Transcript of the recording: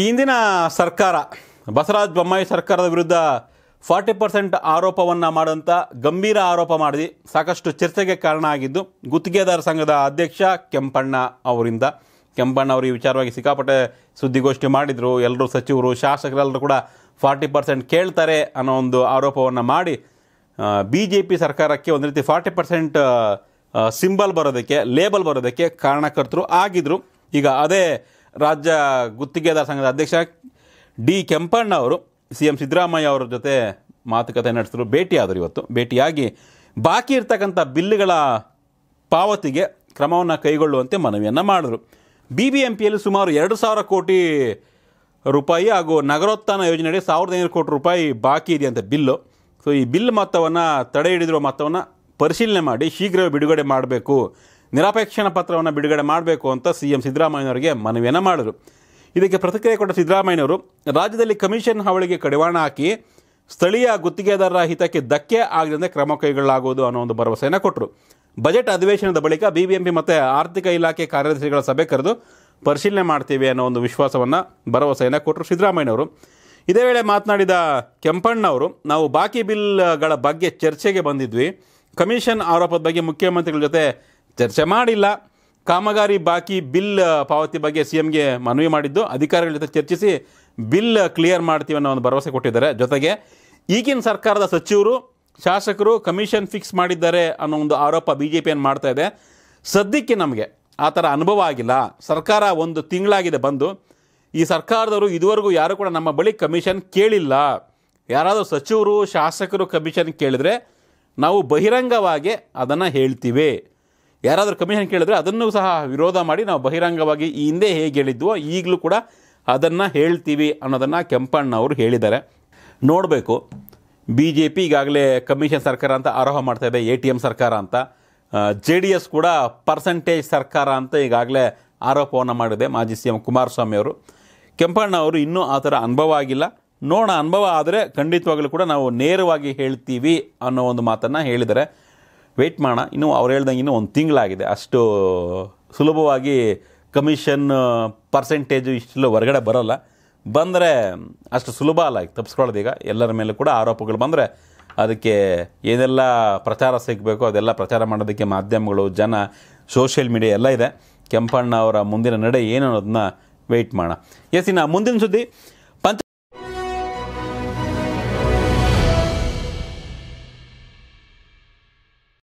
ಈ ಹಿಂದಿನ ಸರ್ಕಾರ ಬಸವರಾಜ ಬೊಮ್ಮಾಯಿ ಸರ್ಕಾರದ ವಿರುದ್ಧ ಫಾರ್ಟಿ ಪರ್ಸೆಂಟ್ ಆರೋಪವನ್ನು ಮಾಡೋಂಥ ಗಂಭೀರ ಆರೋಪ ಮಾಡಿದೆ ಸಾಕಷ್ಟು ಚರ್ಚೆಗೆ ಕಾರಣ ಆಗಿದ್ದು ಗುತ್ತಿಗೆದಾರ ಸಂಘದ ಅಧ್ಯಕ್ಷ ಕೆಂಪಣ್ಣ ಅವರಿಂದ ಕೆಂಪಣ್ಣ ಅವರು ಈ ವಿಚಾರವಾಗಿ ಸಿಕ್ಕಾಪಟ್ಟೆ ಸುದ್ದಿಗೋಷ್ಠಿ ಮಾಡಿದರು ಎಲ್ಲರೂ ಸಚಿವರು ಶಾಸಕರೆಲ್ಲರೂ ಕೂಡ ಫಾರ್ಟಿ ಪರ್ಸೆಂಟ್ ಕೇಳ್ತಾರೆ ಅನ್ನೋ ಒಂದು ಆರೋಪವನ್ನು ಮಾಡಿ ಬಿ ಜೆ ಪಿ ಸರ್ಕಾರಕ್ಕೆ ಒಂದು ರೀತಿ ಫಾರ್ಟಿ ಪರ್ಸೆಂಟ್ ಸಿಂಬಲ್ ಬರೋದಕ್ಕೆ ಲೇಬಲ್ ಬರೋದಕ್ಕೆ ಕಾರಣಕರ್ತರು ಆಗಿದ್ದರು ಈಗ ಅದೇ ರಾಜ್ಯ ಗುತ್ತಿಗೆದಾರ ಸಂಘದ ಅಧ್ಯಕ್ಷ ಡಿ ಕೆಂಪಣ್ಣ ಅವರು ಸಿ ಎಂ ಸಿದ್ದರಾಮಯ್ಯ ಅವರ ಜೊತೆ ಮಾತುಕತೆ ನಡೆಸಿದ್ರು ಭೇಟಿಯಾದರು ಇವತ್ತು ಭೇಟಿಯಾಗಿ ಬಾಕಿ ಇರ್ತಕ್ಕಂಥ ಬಿಲ್ಲುಗಳ ಪಾವತಿಗೆ ಕ್ರಮವನ್ನು ಕೈಗೊಳ್ಳುವಂತೆ ಮನವಿಯನ್ನು ಮಾಡಿದರು ಬಿ ಬಿ ಎಂ ಪಿಯಲ್ಲಿ ಸುಮಾರು ಎರಡು ಸಾವಿರ ಕೋಟಿ ರೂಪಾಯಿ ಹಾಗೂ ನಗರೋತ್ಥಾನ ಯೋಜನೆಯಡಿ ಸಾವಿರದ ಐನೂರು ಕೋಟಿ ರೂಪಾಯಿ ಬಾಕಿ ಅಂತ ಬಿಲ್ಲು ಸೊ ಈ ಬಿಲ್ ಮೊತ್ತವನ್ನು ತಡೆ ಹಿಡಿದಿರುವ ಮೊತ್ತವನ್ನು ಪರಿಶೀಲನೆ ಮಾಡಿ ಶೀಘ್ರವೇ ಬಿಡುಗಡೆ ಮಾಡಬೇಕು ನಿರಾಪೇಕ್ಷಣ ಪತ್ರವನ್ನು ಬಿಡುಗಡೆ ಮಾಡಬೇಕು ಅಂತ ಸಿ ಎಂ ಸಿದ್ದರಾಮಯ್ಯನವರಿಗೆ ಮನವಿಯನ್ನು ಮಾಡಿದರು ಇದಕ್ಕೆ ಪ್ರತಿಕ್ರಿಯೆ ಕೊಟ್ಟ ಸಿದ್ದರಾಮಯ್ಯನವರು ರಾಜ್ಯದಲ್ಲಿ ಕಮಿಷನ್ ಹಾವಳಿಗೆ ಕಡಿವಾಣ ಹಾಕಿ ಸ್ಥಳೀಯ ಗುತ್ತಿಗೆದಾರರ ಹಿತಕ್ಕೆ ಧಕ್ಕೆ ಆಗದಂತೆ ಕ್ರಮ ಕೈಗೊಳ್ಳಲಾಗುವುದು ಅನ್ನೋ ಒಂದು ಭರವಸೆಯನ್ನು ಕೊಟ್ಟರು ಬಜೆಟ್ ಅಧಿವೇಶನದ ಬಳಿಕ ಬಿ ಬಿ ಪಿ ಮತ್ತು ಆರ್ಥಿಕ ಇಲಾಖೆ ಕಾರ್ಯದರ್ಶಿಗಳ ಸಭೆ ಕರೆದು ಪರಿಶೀಲನೆ ಮಾಡ್ತೀವಿ ಅನ್ನೋ ಒಂದು ವಿಶ್ವಾಸವನ್ನು ಭರವಸೆಯನ್ನು ಕೊಟ್ಟರು ಸಿದ್ದರಾಮಯ್ಯನವರು ಇದೇ ವೇಳೆ ಮಾತನಾಡಿದ ಕೆಂಪಣ್ಣವರು ನಾವು ಬಾಕಿ ಬಿಲ್ಗಳ ಬಗ್ಗೆ ಚರ್ಚೆಗೆ ಬಂದಿದ್ವಿ ಕಮಿಷನ್ ಆರೋಪದ ಬಗ್ಗೆ ಮುಖ್ಯಮಂತ್ರಿಗಳ ಜೊತೆ ಚರ್ಚೆ ಮಾಡಿಲ್ಲ ಕಾಮಗಾರಿ ಬಾಕಿ ಬಿಲ್ ಪಾವತಿ ಬಗ್ಗೆ ಸಿ ಎಮ್ಗೆ ಮನವಿ ಮಾಡಿದ್ದು ಅಧಿಕಾರಿಗಳ ಜೊತೆ ಚರ್ಚಿಸಿ ಬಿಲ್ ಕ್ಲಿಯರ್ ಮಾಡ್ತೀವಿ ಅನ್ನೋ ಒಂದು ಭರವಸೆ ಕೊಟ್ಟಿದ್ದಾರೆ ಜೊತೆಗೆ ಈಗಿನ ಸರ್ಕಾರದ ಸಚಿವರು ಶಾಸಕರು ಕಮಿಷನ್ ಫಿಕ್ಸ್ ಮಾಡಿದ್ದಾರೆ ಅನ್ನೋ ಒಂದು ಆರೋಪ ಬಿ ಜೆ ಪಿಯನ್ನು ಮಾಡ್ತಾ ಇದೆ ಸದ್ಯಕ್ಕೆ ನಮಗೆ ಆ ಥರ ಅನುಭವ ಆಗಿಲ್ಲ ಸರ್ಕಾರ ಒಂದು ತಿಂಗಳಾಗಿದೆ ಬಂದು ಈ ಸರ್ಕಾರದವರು ಇದುವರೆಗೂ ಯಾರೂ ಕೂಡ ನಮ್ಮ ಬಳಿ ಕಮಿಷನ್ ಕೇಳಿಲ್ಲ ಯಾರಾದರೂ ಸಚಿವರು ಶಾಸಕರು ಕಮಿಷನ್ ಕೇಳಿದರೆ ನಾವು ಬಹಿರಂಗವಾಗಿ ಅದನ್ನು ಹೇಳ್ತೀವಿ ಯಾರಾದರೂ ಕಮಿಷನ್ ಕೇಳಿದ್ರೆ ಅದನ್ನು ಸಹ ವಿರೋಧ ಮಾಡಿ ನಾವು ಬಹಿರಂಗವಾಗಿ ಈ ಹಿಂದೆ ಹೇಗೆ ಹೇಳಿದ್ವೋ ಈಗಲೂ ಕೂಡ ಅದನ್ನು ಹೇಳ್ತೀವಿ ಅನ್ನೋದನ್ನು ಕೆಂಪಣ್ಣ ಅವರು ಹೇಳಿದ್ದಾರೆ ನೋಡಬೇಕು ಬಿ ಜೆ ಪಿ ಈಗಾಗಲೇ ಕಮಿಷನ್ ಸರ್ಕಾರ ಅಂತ ಆರೋಹ ಮಾಡ್ತಾ ಇದೆ ಎ ಟಿ ಎಮ್ ಸರ್ಕಾರ ಅಂತ ಜೆ ಡಿ ಎಸ್ ಕೂಡ ಪರ್ಸೆಂಟೇಜ್ ಸರ್ಕಾರ ಅಂತ ಈಗಾಗಲೇ ಆರೋಪವನ್ನು ಮಾಡಿದೆ ಮಾಜಿ ಸಿ ಎಂ ಕುಮಾರಸ್ವಾಮಿ ಅವರು ಕೆಂಪಣ್ಣ ಅವರು ಇನ್ನೂ ಆ ಥರ ಅನುಭವ ಆಗಿಲ್ಲ ನೋಡೋಣ ಅನುಭವ ಆದರೆ ಖಂಡಿತವಾಗಲೂ ಕೂಡ ನಾವು ನೇರವಾಗಿ ಹೇಳ್ತೀವಿ ಅನ್ನೋ ಒಂದು ಮಾತನ್ನು ಹೇಳಿದ್ದಾರೆ ವೆಯ್ಟ್ ಮಾಡೋಣ ಇನ್ನೂ ಅವ್ರು ಹೇಳ್ದಂಗೆ ಇನ್ನೂ ಒಂದು ತಿಂಗಳಾಗಿದೆ ಅಷ್ಟು ಸುಲಭವಾಗಿ ಕಮಿಷನ್ ಪರ್ಸೆಂಟೇಜು ಇಷ್ಟೆಲ್ಲ ಹೊರಗಡೆ ಬರೋಲ್ಲ ಬಂದರೆ ಅಷ್ಟು ಸುಲಭ ಅಲ್ಲ ಈಗ ಎಲ್ಲರ ಮೇಲೂ ಕೂಡ ಆರೋಪಗಳು ಬಂದರೆ ಅದಕ್ಕೆ ಏನೆಲ್ಲ ಪ್ರಚಾರ ಸಿಗಬೇಕು ಅದೆಲ್ಲ ಪ್ರಚಾರ ಮಾಡೋದಕ್ಕೆ ಮಾಧ್ಯಮಗಳು ಜನ ಸೋಷಿಯಲ್ ಮೀಡಿಯಾ ಎಲ್ಲ ಇದೆ ಕೆಂಪಣ್ಣ ಅವರ ಮುಂದಿನ ನಡೆ ಏನು ಅನ್ನೋದನ್ನ ವೆಯ್ಟ್ ಮಾಡೋಣ ಎಸ್ ಇನ್ನು ಮುಂದಿನ ಸುದ್ದಿ